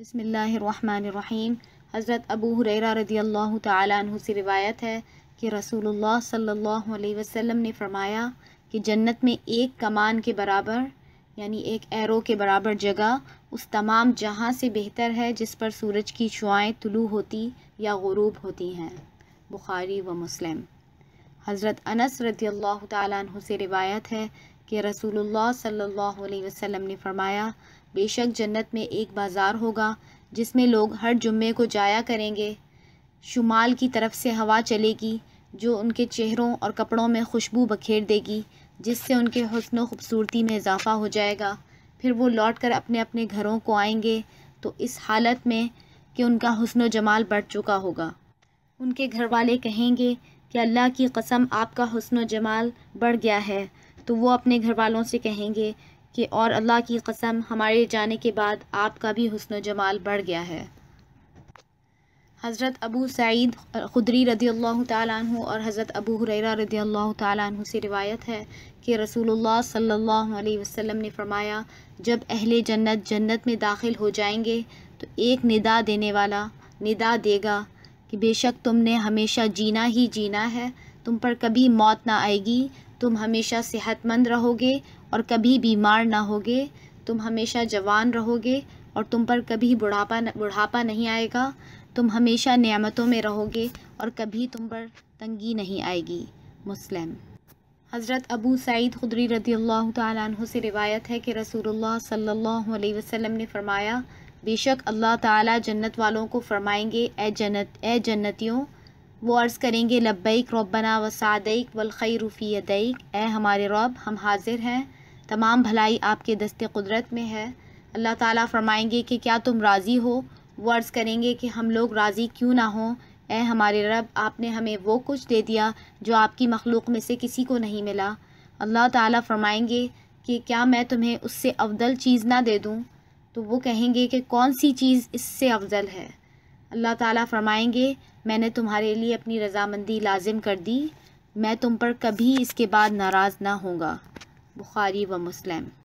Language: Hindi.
बसमीम हज़रत अबू हुररा रदी अल्लाह तु से रिवायत है कि रसूलुल्लाह सल्लल्लाहु अलैहि वसल्लम ने फ़रमाया कि जन्नत में एक कमान के बराबर यानी एक एरो के बराबर जगह उस तमाम जहाँ से बेहतर है जिस पर सूरज की शुआएँ तुलू होती या गुरूब होती हैं बुखारी व मुस्लिम हज़रत अनस रदी अल्लाह तु से रिवायत है कि रसूलुल्लाह सल्लल्लाहु अलैहि वसल्लम ने फरमाया बेशक जन्नत में एक बाज़ार होगा जिसमें लोग हर जुम्मे को जाया करेंगे शुमाल की तरफ से हवा चलेगी जो उनके चेहरों और कपड़ों में खुशबू बखेर देगी जिससे उनके हसन व खूबसूरती में इजाफ़ा हो जाएगा फिर वो लौट कर अपने अपने घरों को आएंगे तो इस हालत में कि उनका हसन व जमाल बढ़ चुका होगा उनके घर वाले कहेंगे कि अल्लाह की कसम आपका हसन व जमाल बढ़ गया है तो वो अपने घर वालों से कहेंगे कि और अल्लाह की कसम हमारे जाने के बाद आपका भी हसन जमाल बढ़ गया है हज़रत अबू सईद ख़ुदरी रदी अल्लाह तु और हज़रत अबू हुररा रदी अल्लाह तु से रिवायत है कि रसूलुल्लाह सल्लल्लाहु अलैहि वसल्लम ने फरमाया जब अहले जन्नत जन्नत में दाखिल हो जाएंगे तो एक निदा देने वाला निदा देगा कि बेशक तुमने हमेशा जीना ही जीना है तुम पर कभी मौत ना आएगी तुम हमेशा सेहतमंद रहोगे और कभी बीमार ना होगे तुम हमेशा जवान रहोगे और तुम पर कभी बुढ़ापा बुढ़ापा नहीं आएगा तुम हमेशा नियामतों में रहोगे और कभी तुम पर तंगी नहीं आएगी मुस्लिम हज़रत अबू सईद खुदरी रदी अल्लाह तु से रिवायत है कि रसूलुल्लाह सल्लल्लाहु अलैहि वसल्लम ने फ़रमाया बेशक अल्लाह ताला जन्नत वालों को फ़रमाएंगे ए जन्नत ए जन्नतियों वो अर्ज़ करेंगे लब्बैक रब्बना वसादैक वलखै रूफ़ी अदैक ए हमारे रब हम हाजिर हैं तमाम भलाई आपके दस्ते कुदरत में है अल्लाह ताला फरमाएंगे कि क्या तुम राज़ी हो वो अर्ज़ करेंगे कि हम लोग राज़ी क्यों ना हों ए हमारे रब आपने हमें वो कुछ दे दिया जो आपकी मखलूक में से किसी को नहीं मिला अल्लाह ताला फरमाएंगे कि क्या मैं तुम्हें उससे अफजल चीज़ ना दे दूँ तो वो कहेंगे कि कौन सी चीज़ इससे अफजल है अल्लाह ताला फरमाएंगे मैंने तुम्हारे लिए अपनी रजामंदी लाजिम कर दी मैं तुम पर कभी इसके बाद नाराज़ ना होगा बुखारी व मुस्लिम